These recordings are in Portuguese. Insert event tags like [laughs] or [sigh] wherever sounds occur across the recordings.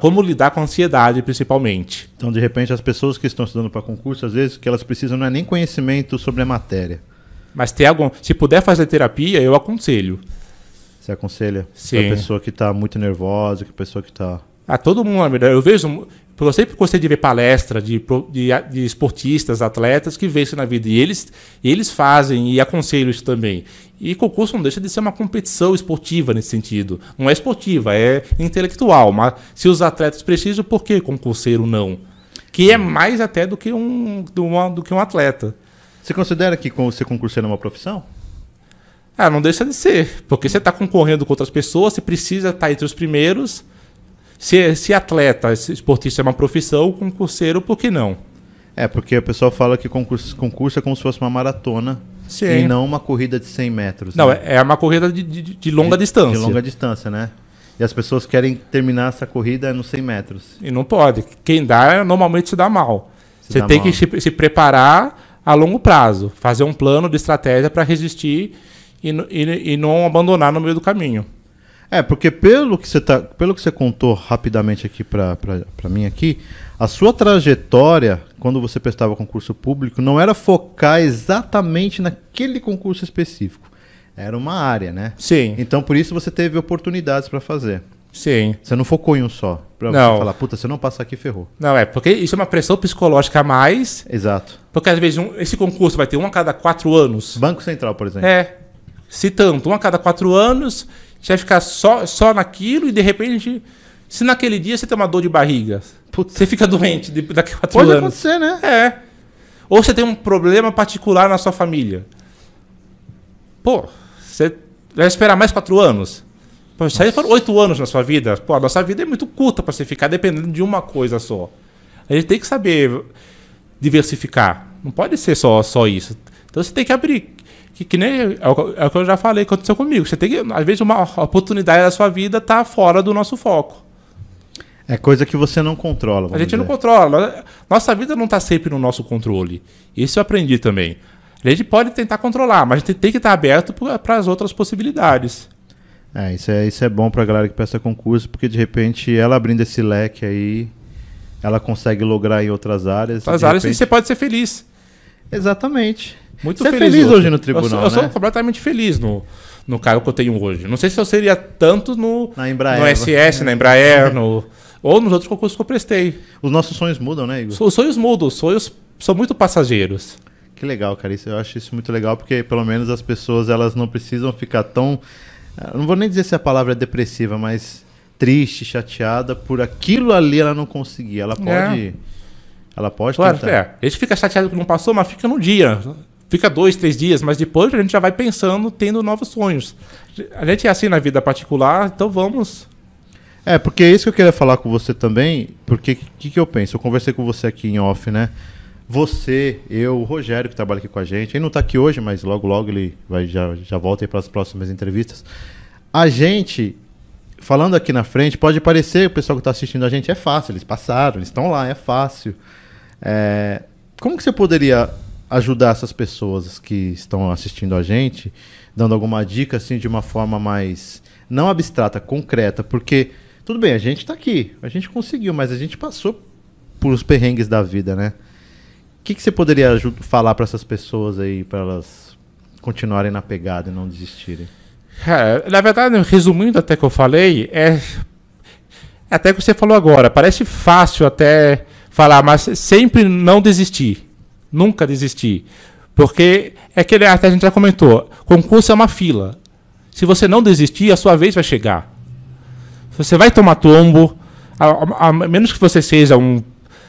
Como lidar com a ansiedade, principalmente. Então, de repente, as pessoas que estão estudando para concurso, às vezes, o que elas precisam não é nem conhecimento sobre a matéria. Mas tem algum. Se puder fazer terapia, eu aconselho. Você aconselha? Sim. Tá a pessoa que está muito nervosa, que pessoa que está a todo mundo. Eu vejo. Eu sempre gostei de ver palestra de, de, de, esportistas, atletas que vencem na vida. E eles, eles fazem e aconselho isso também. E concurso não deixa de ser uma competição esportiva nesse sentido. Não é esportiva, é intelectual. Mas se os atletas precisam, por que concurseiro não? Que é mais até do que um, do, uma, do que um atleta. Você considera que ser concurseiro é uma profissão? Ah, não deixa de ser. Porque você está concorrendo com outras pessoas, você precisa estar tá entre os primeiros. Se, se atleta, se esportista é uma profissão, concurseiro, por que não? É, porque o pessoal fala que concurso, concurso é como se fosse uma maratona Sim. e não uma corrida de 100 metros. Não, né? É, é uma corrida de, de, de longa é, de, distância. De longa distância, né? E as pessoas querem terminar essa corrida é nos 100 metros. E não pode. Quem dá, normalmente se dá mal. Se Você dá tem mal. que se, se, preparar a longo prazo, fazer um plano de estratégia para resistir e, e, e não abandonar no meio do caminho. É, porque pelo que você, tá, pelo que você contou rapidamente aqui para mim aqui, a sua trajetória, quando você prestava concurso público, não era focar exatamente naquele concurso específico. Era uma área, né? Sim. Então por isso você teve oportunidades para fazer. Sim. Você não focou em um só. Pra não. você falar, puta, se eu não passar aqui, ferrou. Não, é, porque isso é uma pressão psicológica a mais. Exato. Porque às vezes um, esse concurso vai ter um a cada quatro anos. Banco Central, por exemplo. É. Se tanto, um a cada quatro anos você vai ficar só, só naquilo e de repente, se naquele dia você tem uma dor de barriga, Puta. você fica doente daqui a quatro Pode anos. Pode acontecer, né? É. Ou você tem um problema particular na sua família. Pô, você vai esperar mais quatro anos? Pô, se aí foram oito anos na sua vida, pô, a nossa vida é muito curta para você ficar dependendo de uma coisa só. A gente tem que saber diversificar. Não pode ser só, só isso. Então você tem que abrir que, que nem é o, que eu é já falei que aconteceu comigo. Você tem que, às vezes, uma oportunidade da sua vida tá fora do nosso foco. É coisa que você não controla. A gente dizer. não controla. Nossa vida não está sempre no nosso controle. Isso eu aprendi também. A gente pode tentar controlar, mas a gente tem que estar tá aberto para as outras possibilidades. É, isso é, isso é bom para a galera que presta concurso, porque de repente ela abrindo esse leque aí, ela consegue lograr em outras áreas. Outras áreas repente... e você pode ser feliz. Exatamente. Muito Você feliz, é feliz hoje. no tribunal. Né? Eu sou, eu sou completamente feliz no, no cargo que eu tenho hoje. Não sei se eu seria tanto no, na Embraer, no SS, né? na Embraer, no, ou nos outros concursos que eu prestei. Os nossos sonhos mudam, né, Igor? Os sonhos mudam, os sonhos são muito passageiros. Que legal, Carissa. eu acho isso muito legal, porque pelo menos as pessoas elas não precisam ficar tão. Eh, não vou nem dizer se a palavra é depressiva, mas triste, chateada por aquilo ali ela não conseguir. Ela é. pode. É. Ela pode claro, tentar. É. A gente fica chateado que não passou, mas fica no dia fica dois, três dias, mas depois a gente já vai pensando, tendo novos sonhos. A gente é assim na vida particular, então vamos. É, porque é isso que eu queria falar com você também, porque o que, que eu penso? Eu conversei com você aqui em off, né? Você, eu, o Rogério, que trabalha aqui com a gente, ele não está aqui hoje, mas logo, logo ele vai, já, já volta aí para as próximas entrevistas. A gente, falando aqui na frente, pode parecer, o pessoal que está assistindo a gente, é fácil, eles passaram, eles estão lá, é fácil. É, como que você poderia ajudar essas pessoas que estão assistindo a gente, dando alguma dica assim de uma forma mais não abstrata, concreta, porque tudo bem, a gente está aqui, a gente conseguiu, mas a gente passou por os perrengues da vida, né? O que, que você poderia falar para essas pessoas aí, para elas continuarem na pegada e não desistirem? É, na verdade, resumindo até que eu falei, é até que você falou agora, parece fácil até falar, mas sempre não desistir. Nunca desistir. Porque é aquele até a gente já comentou, concurso é uma fila. Se você não desistir, a sua vez vai chegar. Você vai tomar tombo, a, a, a menos que você seja um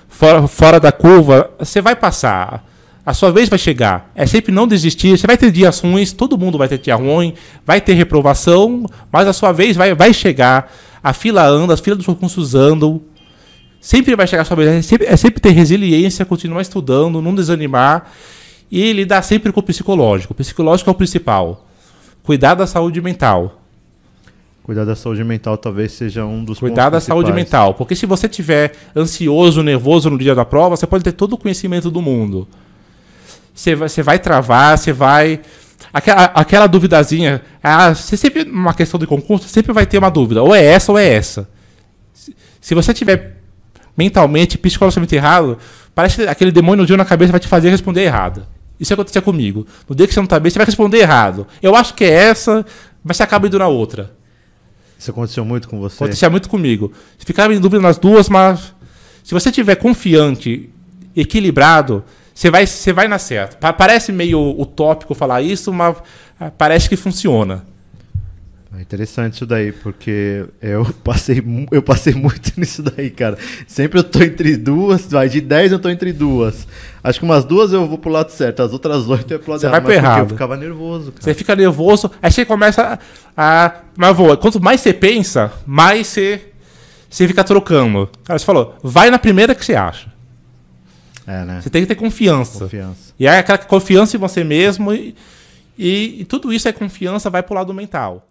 fora, fora da curva, você vai passar. A sua vez vai chegar. É sempre não desistir. Você vai ter dias ruins, todo mundo vai ter dia ruim, vai ter reprovação, mas a sua vez vai, vai chegar. A fila anda, as filas dos concursos andam. Sempre vai chegar sua vez, é sempre, é sempre ter resiliência, continuar estudando, não desanimar e lidar sempre com o psicológico. O psicológico é o principal. Cuidar da saúde mental. Cuidar da saúde mental talvez seja um dos Cuidar da saúde mental, porque se você tiver ansioso, nervoso no dia da prova, você pode ter todo o conhecimento do mundo. Você vai, você vai travar, você vai aquela, aquela duvidazinha, ah, você sempre uma questão de concurso, sempre vai ter uma dúvida, ou é essa ou é essa. Se, se você tiver mentalmente, psicologicamente errado, parece que aquele dia na cabeça vai te fazer responder errado. Isso acontecia comigo. No dia que você não tá bem, você vai responder errado. Eu acho que é essa, mas você acaba indo na outra. Isso aconteceu muito com você? Acontecia muito comigo. Você ficava em dúvida nas duas, mas se você tiver confiante, equilibrado, você vai, você vai na certa. Parece meio utópico falar isso, mas ah, parece que funciona. É interessante isso daí, porque eu [laughs] passei, eu passei muito [laughs] nisso daí, cara. Sempre eu tô entre duas, vai, de 10 eu tô entre duas. Acho que umas duas eu vou pro lado certo, as outras oito eu pro lado Você errado. Vai pro errado. Eu ficava nervoso, cara. Você fica nervoso, aí você começa a. mas voa. Quanto mais você pensa, mais você, você fica trocando. Cara, você falou, vai na primeira que você acha. É, né? Você tem que ter confiança. confiança. E aí é aquela confiança em você mesmo e, e, e tudo isso é confiança, vai pro lado mental.